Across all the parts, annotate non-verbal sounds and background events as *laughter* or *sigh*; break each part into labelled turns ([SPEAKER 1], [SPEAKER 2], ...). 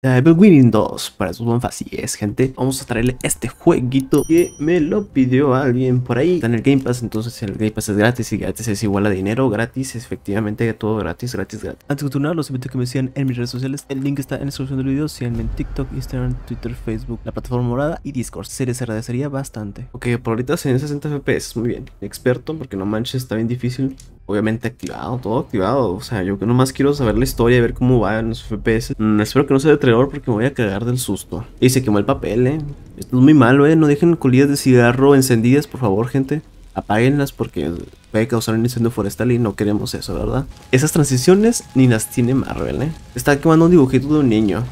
[SPEAKER 1] Devil eh, Winning 2 para sus son Así gente. Vamos a traerle este jueguito que me lo pidió alguien por ahí. Está en el Game Pass, entonces el Game Pass es gratis y gratis es igual a dinero. Gratis, efectivamente, todo gratis, gratis, gratis. Antes de continuar, los invito a que me sigan en mis redes sociales. El link está en la descripción del video. Síganme en TikTok, Instagram, Twitter, Facebook, la plataforma morada y Discord. Se les agradecería bastante. Ok, por ahorita se en 60 FPS. Muy bien. Experto, porque no manches, está bien difícil obviamente activado, todo activado. O sea, yo que nomás quiero saber la historia y ver cómo va en los FPS. Mm, espero que no sea de terror porque me voy a cagar del susto. Y se quemó el papel, eh. Esto es muy malo, eh. No dejen colillas de cigarro encendidas, por favor, gente. Apáguenlas porque puede causar un incendio forestal y no queremos eso, ¿verdad? Esas transiciones ni las tiene Marvel, eh. Está quemando un dibujito de un niño.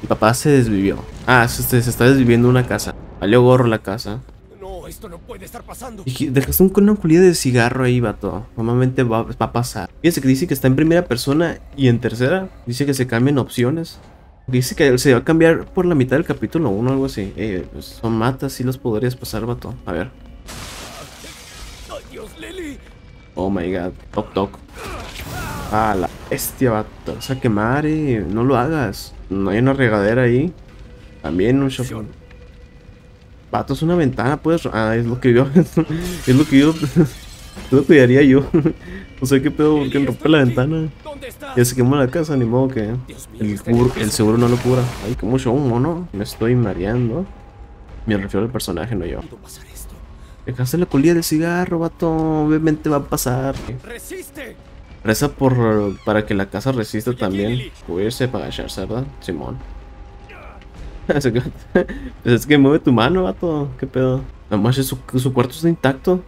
[SPEAKER 1] Mi papá se desvivió. Ah, se, está desviviendo una casa. Valió gorro la casa no puede estar pasando. dejaste un conejo de cigarro ahí, vato. Normalmente va, a pasar. Fíjense que dice que está en primera persona y en tercera. Dice que se cambian opciones. Dice que se va a cambiar por la mitad del capítulo 1 o algo así. Eh, pues, son matas, sí los podrías pasar, vato. A ver. Oh my god. Toc, toc. A la bestia, vato. O sea, quemar, No lo hagas. No hay una regadera ahí. También un shopping. Pato es una ventana, pues. Ah, es lo que yo. *laughs* es lo que yo. *laughs* lo cuidaría yo. *laughs* no sé qué pedo porque rompe la ventana. Ya se quemó la casa, ni modo que. El, seguro no lo cura. Ay, que mucho humo, ¿no? Me estoy mareando. Me refiero al personaje, no yo. Dejaste la colilla del cigarro, vato. Obviamente va a pasar. ¡Resiste! Reza por, para que la casa resista también. Cubrirse para agacharse, ¿verdad? Simón. *laughs* Pues es que mueve tu mano, vato. ¿Qué pedo? Nada su, cuarto está intacto.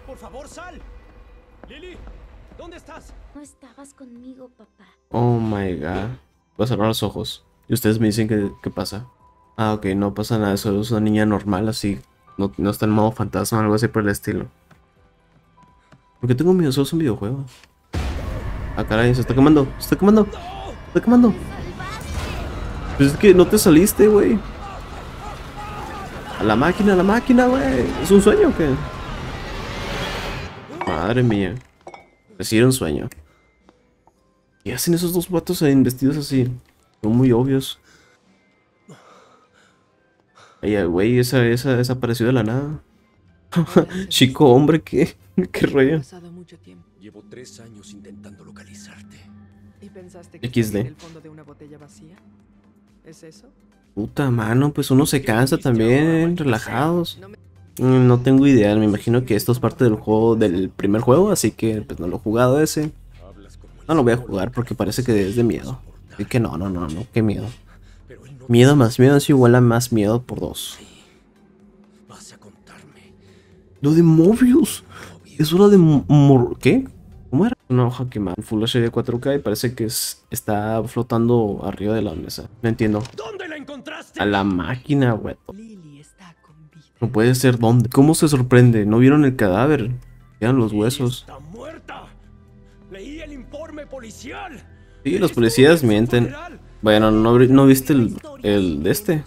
[SPEAKER 1] Oh my god. Voy a cerrar los ojos. Y ustedes me dicen que, pasa. Ah, ok, no pasa nada. Solo es una niña normal, así. No, no está en modo fantasma o algo así por el estilo. ¿Por qué tengo miedo, solo es un videojuego. Ah, caray, se está quemando. Se está quemando. Se está quemando. Pues es que no te saliste, güey. A la máquina, a la máquina, güey. ¿Es un sueño o qué? Madre mía. decir pues un sueño. ¿Qué hacen esos dos vatos ahí vestidos así? Son muy obvios. Ay, güey, esa, esa desapareció de la nada. *laughs* Chico hombre, ¿qué? *laughs* ¿Qué rollo? Llevo tres años intentando localizarte. ¿Y pensaste que de ¿Es eso? Puta mano, pues uno se cansa también, eh, eh, relajados. Mm, no tengo idea, me imagino que esto es parte del juego, del primer juego, así que pues no lo he jugado ese. No lo voy a jugar porque parece que es de miedo. Así que no, no, no, no, qué miedo. Miedo más miedo es igual a más miedo por dos. Lo de Mobius. Es hora de... Mor ¿Qué? ¿Cómo era? Una hoja quemada. Full HD 4K y parece que está flotando arriba de la mesa. No entiendo. ¿Dónde la encontraste? A la máquina, güey. No puede ser dónde. ¿Cómo se sorprende? No vieron el cadáver. Eran los huesos. Está Leí el informe policial. Sí, los policías mienten. Bueno, no, viste el, el de este.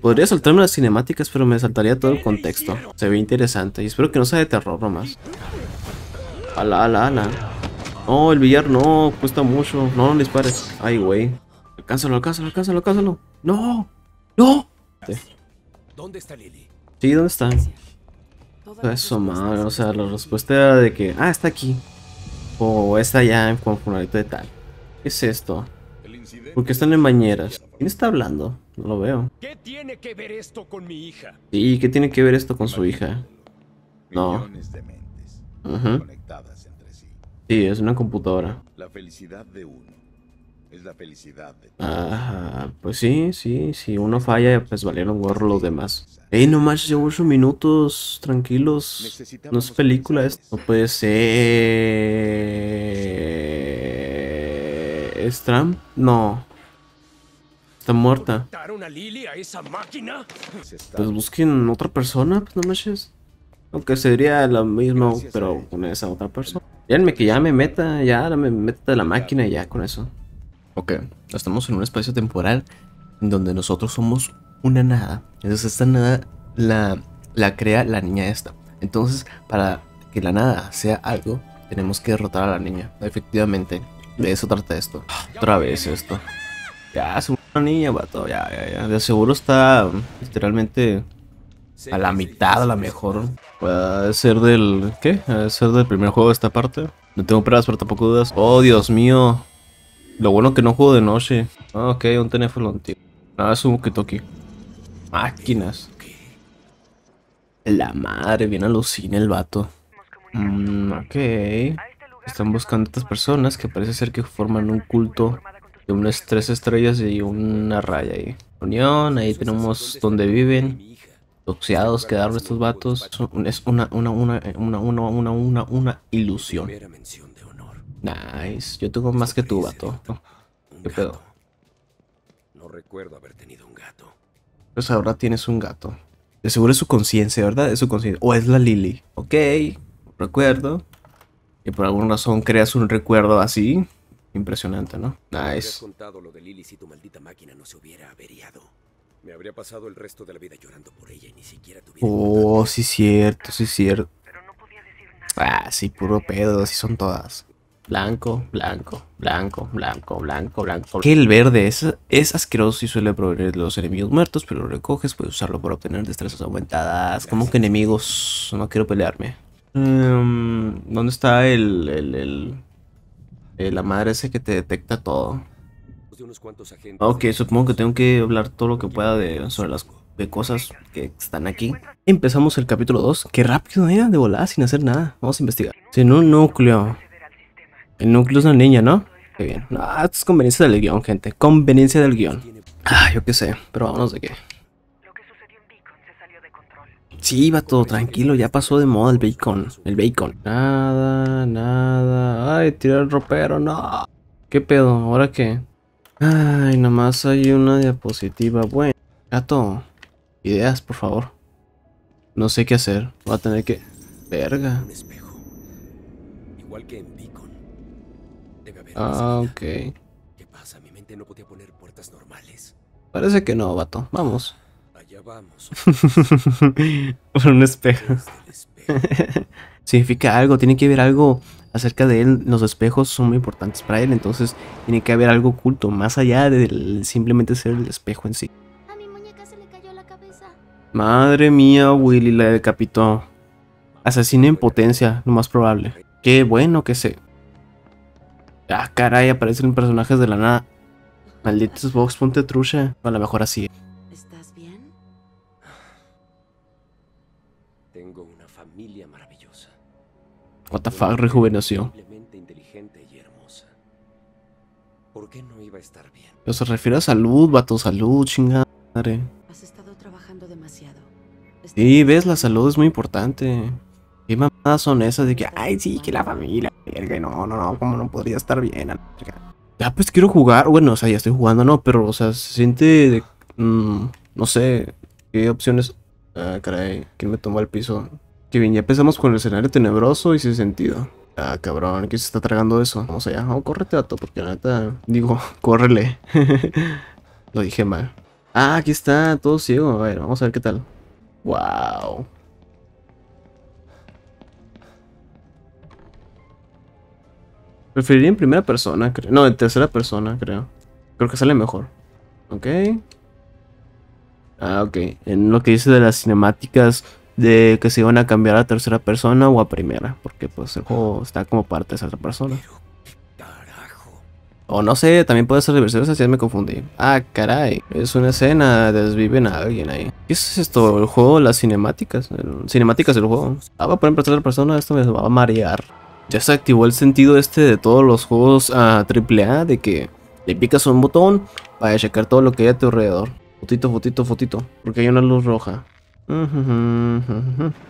[SPEAKER 1] Podría saltarme las cinemáticas, pero me saltaría todo el contexto. Se ve interesante y espero que no sea de terror nomás. Ala, ala, ala. No, el billar no, cuesta mucho. No, no dispares. Ay, güey. Alcánzalo, alcánzalo, alcánzalo, alcánzalo. No, no. ¿Dónde está Lily? Sí, ¿dónde está? Eso, madre. O sea, la respuesta era de que, ah, está aquí. O está allá en Funarito de tal. ¿Qué es esto? Porque están en bañeras. ¿Quién está hablando? No lo veo. ¿Qué tiene que ver esto con mi hija? Sí, ¿qué tiene que ver esto con su hija? No sí. es una computadora. La felicidad de la felicidad pues sí, sí, si uno falla, pues valieron gorro los demás. Ey, no manches, llevo 8 minutos, tranquilos. No es película esto. No puede ser. ¿Es Trump? No. Está muerta. Pues busquen otra persona, pues no manches. Aunque sería lo mismo, pero eh. con esa otra persona. Díganme que ya me meta, ya me meta de la máquina y ya con eso. Ok, estamos en un espacio temporal en donde nosotros somos una nada. Entonces esta nada la, la crea la niña esta. Entonces, para que la nada sea algo, tenemos que derrotar a la niña. Efectivamente, de eso trata esto. Otra vez esto. Ya, es una niña, vato. Ya, ya, ya. De seguro está literalmente a la mitad a lo mejor. Puede ser del... ¿Qué? Puede ser del primer juego de esta parte. No tengo pruebas, pero tampoco dudas. Oh, Dios mío. Lo bueno que no juego de noche. Ah, ok, un teléfono antiguo. Ah, es un kitoki Máquinas. La madre, bien alucina el vato. Mmm, ok. Están buscando estas personas que parece ser que forman un culto de unas tres estrellas y una raya ahí. Unión, ahí tenemos donde viven. Toxiados quedaron estos vatos. Es una, una, una, una, una, una, una, ilusión. Nice. Yo tengo más que tú, vato. ¿Qué pedo? No recuerdo haber tenido un gato. Pues ahora tienes un gato. De seguro es su conciencia, ¿verdad? Es su conciencia. O es la Lily. Ok. Recuerdo. Que por alguna razón creas un recuerdo así. Impresionante, ¿no? Nice. contado lo de Lily si tu maldita máquina no se hubiera averiado. Me habría pasado el resto de la vida llorando por ella y ni siquiera tuviera. Oh, sí, cierto, sí, cierto. Pero Ah, sí, puro pedo, así son todas. Blanco, blanco, blanco, blanco, blanco, blanco. qué el verde es, es asqueroso y suele proveer los enemigos muertos, pero lo recoges, puedes usarlo para obtener destrezas aumentadas. Como que enemigos, no quiero pelearme. Em, ¿Dónde está el, el, el, el, la madre ese que te detecta todo? Ok, supongo que tengo que hablar todo lo que pueda de, sobre las cosas que están aquí. Empezamos el capítulo 2. Qué rápido, ¿eh? De volar sin hacer nada. Vamos a investigar. Sin un núcleo. El núcleo es una niña, ¿no? Qué bien. Ah, es conveniencia del guión, gente. Conveniencia del guión. Ah, yo qué sé. Pero vámonos de qué Sí, iba todo tranquilo, ya pasó de moda el bacon. El bacon. Nada, nada. Ay, tirar el ropero, no. ¿Qué pedo? ¿Ahora qué? Ay, nomás hay una diapositiva. Bueno, gato, ideas, por favor. No sé qué hacer. Va a tener que... Verga. ah, ok. Parece que no, vato. Vamos. Allá *laughs* Por un espejo. espejo. *laughs* Significa algo. Tiene que haber algo acerca de él, los espejos son muy importantes para él, entonces tiene que haber algo oculto más allá de simplemente ser el espejo en sí. A mi muñeca se le cayó la cabeza. Madre mía, Willy la decapitó. Asesino en potencia, lo más probable. Qué bueno que se... Ah, caray, aparecen personajes de la nada. Malditos Vox, ponte trucha. A lo mejor así. What the rejuveneció. no iba a estar bien? Pero se refiere a salud, vato, salud, chingada. Has este Sí, ves, la salud es muy importante. ¿Qué mamadas son esas de que, ay, sí, que la familia, verga, no, no, no, como no podría estar bien? Ya, pues quiero jugar, bueno, o sea, ya estoy jugando, no, pero, o sea, se siente, de, mm, no sé, qué opciones. Ah, caray, ¿quién me tomó el piso? Que bien, ya empezamos con el escenario tenebroso y sin sentido. Ah, cabrón, ¿qué se está tragando eso? Vamos allá. Oh, córrete, vato, porque la neta... Digo, *laughs* córrele. *laughs* Lo dije mal. Ah, aquí está, todo ciego. A ver, vamos a ver qué tal. Wow. Preferiría en primera persona, creo. No, en tercera persona, creo. Creo que sale mejor. Ok. Ah, ok. En lo que dice de las cinemáticas de que se iban a cambiar a tercera persona o a primera, porque pues el juego está como parte esa otra persona. O no sé, también puede ser reversible, así me confundí. Ah, caray, es una escena, desviven a alguien ahí. ¿Qué es esto? ¿El juego? ¿Las cinemáticas? cinemáticas del juego. Ah, va a poner tercera persona, esto me va a marear. Ya se activó el sentido este de todos los juegos AAA, ah, de que le picas un botón para checar todo lo que hay a tu alrededor. Fotito, fotito, fotito, porque hay una luz roja.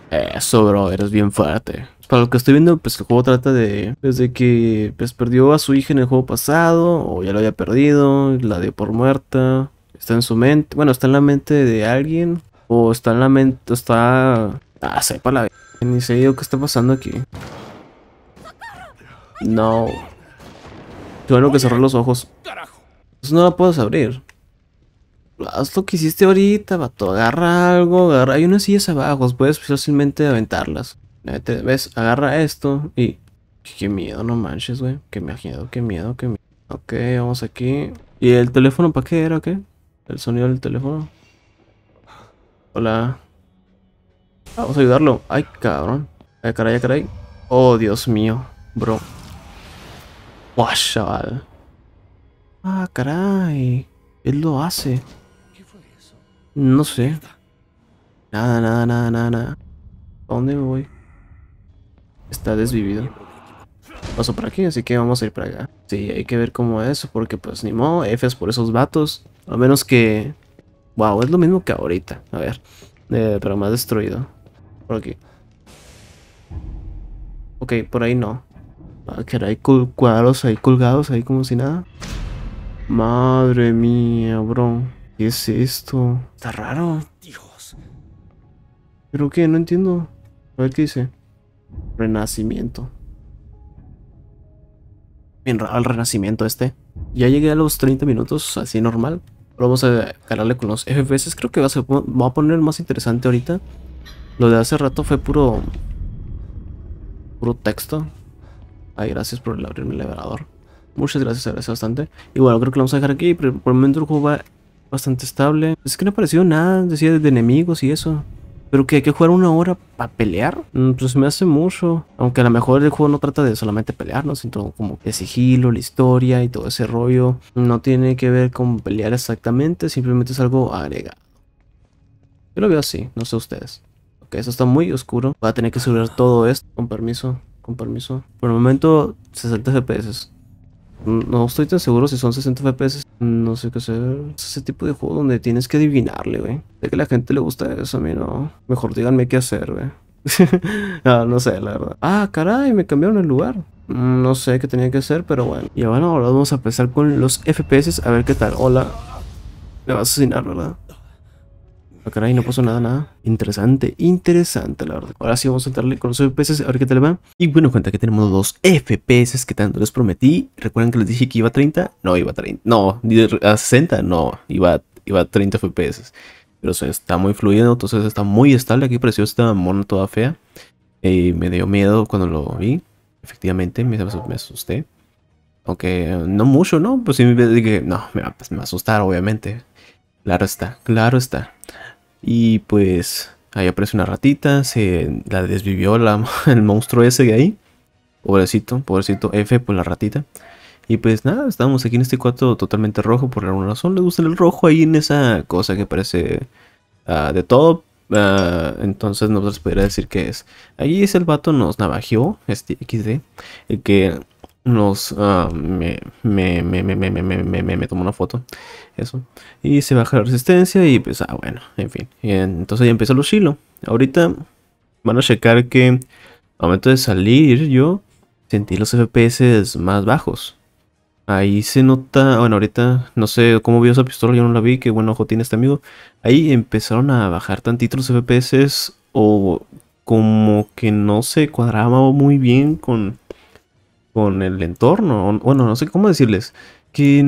[SPEAKER 1] Eso, bro, eres bien fuerte. Para lo que estoy viendo, pues el juego trata de. Desde pues, que pues, perdió a su hija en el juego pasado, o ya lo había perdido, la dio por muerta. Está en su mente. Bueno, está en la mente de alguien. O está en la mente. Está. Ah, sepa la. Ni sé yo qué está pasando aquí. No. lo que cerrar los ojos. no la puedes abrir haz lo que hiciste ahorita, vato. Agarra algo, agarra. Hay unas sillas abajo, puedes fácilmente aventarlas. ¿Ves? Agarra esto y. Qué miedo, no manches, güey. Qué miedo, qué miedo, qué miedo. Ok, vamos aquí. ¿Y el teléfono para qué era o qué? El sonido del teléfono. Hola. Vamos a ayudarlo. Ay, cabrón. Ay, caray, ay, caray. Oh, Dios mío, bro. Guau, chaval. Ah, caray. Él lo hace. No sé. Nada, nada, nada, nada, nada. ¿A dónde me voy? Está desvivido. Paso por aquí, así que vamos a ir para acá. Sí, hay que ver cómo es, porque pues ni modo, F es por esos vatos. A menos que... Wow, es lo mismo que ahorita. A ver, eh, pero más destruido. Por aquí. Ok, por ahí no. Ah, que hay cuadros ahí colgados, ahí como si nada. Madre mía, bro. ¿Qué es esto? Está raro. Dios. ¿Pero qué? No entiendo. A ver qué dice. Renacimiento. Bien raro renacimiento este. Ya llegué a los 30 minutos, así normal. Pero vamos a cargarle con los FPS. Creo que va a, ser, va a poner más interesante ahorita. Lo de hace rato fue puro... Puro texto. Ay, gracias por abrirme el elevador. Muchas gracias, Gracias bastante. Y bueno, creo que lo vamos a dejar aquí. por el momento el juego va bastante estable. Es que no ha parecido nada, decía de enemigos y eso. Pero que hay que jugar una hora para pelear, mm, pues me hace mucho. Aunque a lo mejor el juego no trata de solamente pelear, ¿no? sino como el sigilo, la historia y todo ese rollo. No tiene que ver con pelear exactamente, simplemente es algo agregado. Yo lo veo así, no sé ustedes. Ok, eso está muy oscuro. Voy a tener que subir todo esto. Con permiso, con permiso. Por el momento, 60 FPS. No estoy tan seguro si son 60 FPS. No sé qué hacer. Es ese tipo de juego donde tienes que adivinarle, güey. Sé que a la gente le gusta eso, a mí no. Mejor díganme qué hacer, güey. *laughs* no, no sé, la verdad. Ah, caray, me cambiaron el lugar. Mm, no sé qué tenía que hacer, pero bueno. Y bueno, ahora vamos a empezar con los FPS, a ver qué tal. Hola. Me va a asesinar, ¿verdad? Ah, caray, no pasó nada, nada. Interesante, interesante, la verdad. Ahora sí vamos a entrarle con los FPS, a ver qué tal va. Y bueno, cuenta que tenemos dos FPS que tanto les prometí. Recuerden que les dije que iba a 30. No, iba a 30. No, a 60. No, iba a, iba 30 FPS. Pero está muy fluido, entonces está muy estable. Aquí pareció esta mona toda fea. Eh, me dio miedo cuando lo vi. Efectivamente, me, asusté. Aunque no mucho, ¿no? Pues sí, dije, no, me pues, me va a asustar, obviamente. Claro está, claro está. Y pues ahí aparece una ratita, se la desvivió *laughs* el monstruo ese de ahí. Pobrecito, pobrecito F por pues, la ratita. Y pues nada, estamos aquí en este cuarto totalmente rojo por alguna razón. Le gusta el rojo ahí en esa cosa que parece ah, de todo. Ah, entonces no les podría decir que es. Ahí es el vato nos navajeó, este XD, el que nos me, tomó una foto eso y se baja la resistencia y pues ah bueno en fin entonces ya empezó los chilo ahorita van a checar que al momento de salir yo sentí los fps más bajos ahí se nota bueno ahorita no sé cómo vio esa pistola yo no la vi qué buen ojo tiene este amigo ahí empezaron a bajar tantito los fps o como que no se cuadraba muy bien con con el entorno. bueno, no sé cómo decirles. Que,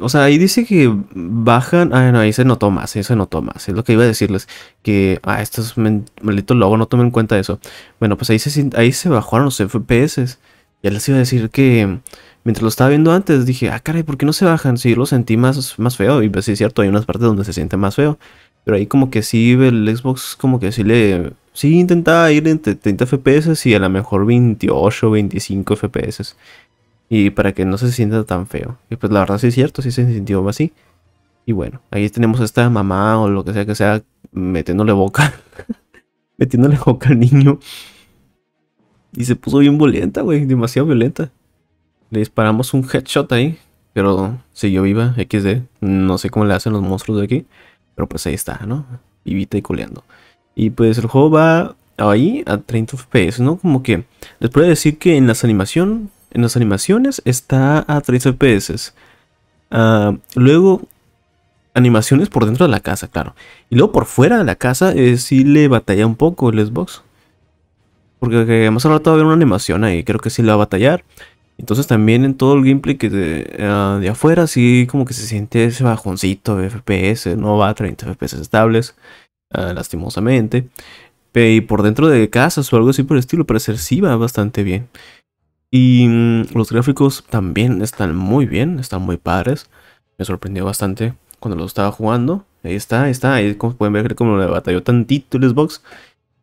[SPEAKER 1] o sea, ahí dice que bajan. Ah, no, ahí se notó más, ahí se notó más. Es lo que iba a decirles. Que, ah, estos maldito logos no tomen en cuenta eso. Bueno, pues ahí se, ahí se bajaron los FPS. Ya les iba a decir que mientras lo estaba viendo antes, dije, ah, caray, ¿por qué no se bajan? Sí, lo sentí más, más feo. Y pues sí, es cierto, hay unas partes donde se siente más feo. Pero ahí como que sí, el Xbox como que sí le sí intentaba ir entre 30 FPS y a lo mejor 28 o 25 FPS. Y para que no se sienta tan feo. Y pues la verdad sí es cierto, sí se sintió así. Y bueno, ahí tenemos a esta mamá o lo que sea que sea metiéndole boca. *laughs* metiéndole boca al niño. Y se puso bien violenta, güey, demasiado violenta. Le disparamos un headshot ahí. Pero siguió viva, XD. No sé cómo le hacen los monstruos de aquí. Pero pues ahí está, ¿no? Vivita y coleando. Y pues el juego va ahí a 30 FPS, ¿no? Como que les puedo decir que en las, animación, en las animaciones está a 30 FPS. Ah, luego, animaciones por dentro de la casa, claro. Y luego por fuera de la casa eh, sí le batalla un poco el Xbox. Porque eh, más al rato va a haber una animación ahí, creo que sí le va a batallar. Entonces también en todo el gameplay que de, ah, de afuera sí como que se siente ese bajoncito de FPS, no va a 30 FPS estables. Ah, lastimosamente. Y por dentro de casas o algo así por el estilo, pero sí va bastante bien. Y mm, los gráficos también están muy bien, están muy padres. Me sorprendió bastante cuando lo estaba jugando. Ahí está, ahí está. Ahí como pueden ver como le batalló tantito el Xbox.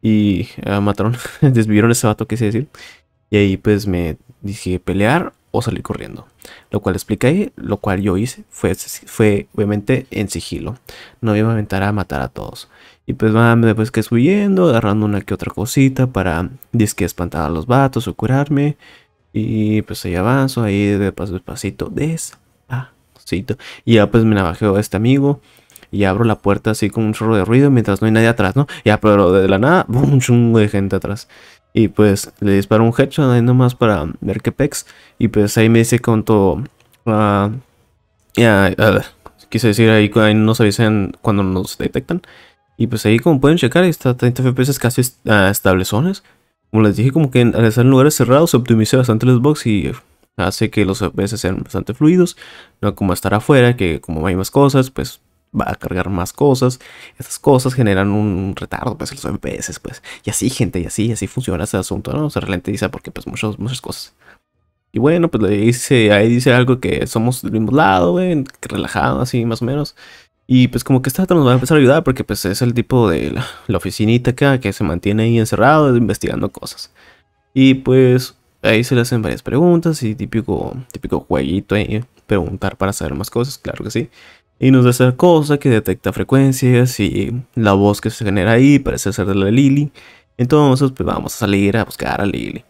[SPEAKER 1] Y ah, mataron, *laughs* desvivieron ese vato, sé decir. Y ahí pues me dije pelear salí salir corriendo. Lo cual y lo cual yo hice, fue, fue obviamente en sigilo. No iba a aventar a matar a todos. Y pues después que es huyendo, agarrando una que otra cosita para disque espantar a los vatos o curarme. Y pues ahí avanzo, ahí de paso despacito, despacito. Y ya pues me la bajé este amigo y abro la puerta así con un chorro de ruido mientras no hay nadie atrás, ¿no? Ya, pero de la nada, un chungo de gente atrás. Y pues le disparo un headshot ahí nomás para ver qué pex. Y pues ahí me dice cuánto... Ah, quise decir ahí, ahí, nos avisan cuando nos detectan. Y pues ahí como pueden checar, está 30 FPS casi uh, establezones. Como les dije, como que al estar en lugares cerrados se optimiza bastante el Xbox y hace que los FPS sean bastante fluidos. No como estar afuera, que como hay más cosas, pues va a cargar más cosas. Estas cosas generan un retardo, pues, los FPS, pues. Y así, gente, y así, y así funciona ese asunto, ¿no? Se ralentiza porque, pues, muchas, muchas cosas. Y bueno, pues le dice, ahí dice algo que somos del mismo lado, güey, relajado, así, más o menos. Y pues como que esta nos va a empezar a ayudar porque pues es el tipo de la, oficinita acá que se mantiene ahí encerrado investigando cosas. Y pues ahí se le hacen varias preguntas y típico, típico jueguito ahí, preguntar para saber más cosas, claro que sí y nos da esa cosa que detecta frecuencias y la voz que se genera ahí parece ser de la Lily. Entonces, pues vamos a salir a buscar a Lily.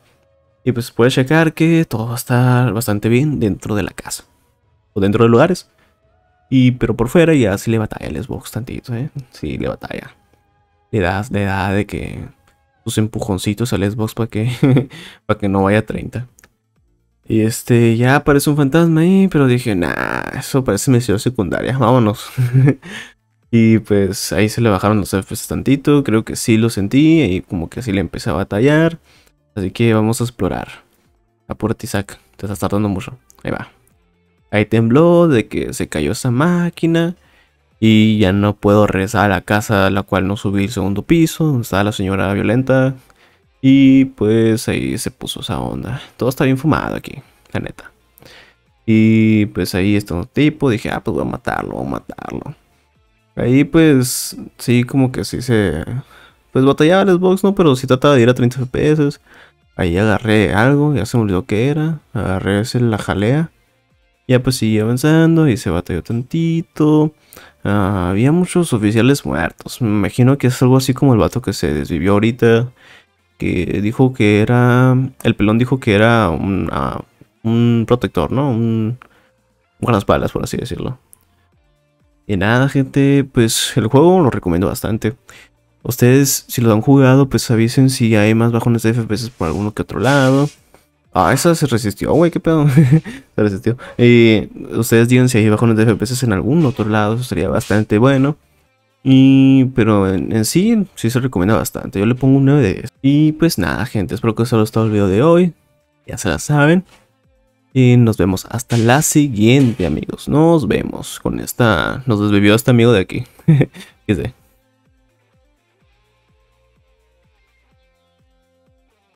[SPEAKER 1] Y pues puedes checar que todo va a estar bastante bien dentro de la casa. O dentro de lugares. Y pero por fuera ya sí le batalla el Xbox tantito, ¿eh? Sí le batalla. Le das de edad de que sus empujoncitos al Xbox para que, *laughs* para que no vaya a 30. Y este, ya aparece un fantasma ahí, pero dije, nah, eso parece misión secundaria, vámonos. *laughs* y pues ahí se le bajaron los FPS tantito, creo que sí lo sentí y como que así le empecé a batallar. Así que vamos a explorar. Apúrate Isaac, te estás tardando mucho. Ahí va. Ahí tembló de que se cayó esa máquina y ya no puedo regresar a la casa a la cual no subí el segundo piso, donde estaba la señora violenta, y pues ahí se puso esa onda. Todo está bien fumado aquí, la neta. Y pues ahí está un tipo. Dije, ah, pues voy a matarlo, voy a matarlo. Ahí pues sí, como que sí se... Pues batallaba el Xbox, ¿no? Pero sí trataba de ir a 30 FPS. Ahí agarré algo, ya se me olvidó qué era. Agarré ese, la jalea. Ya pues seguí avanzando y se batalló tantito. Ah, había muchos oficiales muertos. Me imagino que es algo así como el vato que se desvivió ahorita que dijo que era, el pelón dijo que era un, ah, un protector, ¿no? Un las balas, por así decirlo. Y nada, gente, pues el juego lo recomiendo bastante. Ustedes, si lo han jugado, pues avisen si hay más bajones de FPS por alguno que otro lado. Ah, esa se resistió, güey, qué pedo. *laughs* se resistió. Y ustedes digan si hay bajones de FPS en algún otro lado, eso sería bastante bueno. Y, pero en, sí, sí se recomienda bastante. Yo le pongo un 9 de 10. Y pues nada, gente, espero que os haya gustado el video de hoy. Ya se la saben. Y nos vemos hasta la siguiente, amigos. Nos vemos con esta... Nos desvivió este amigo de aquí. *laughs* sé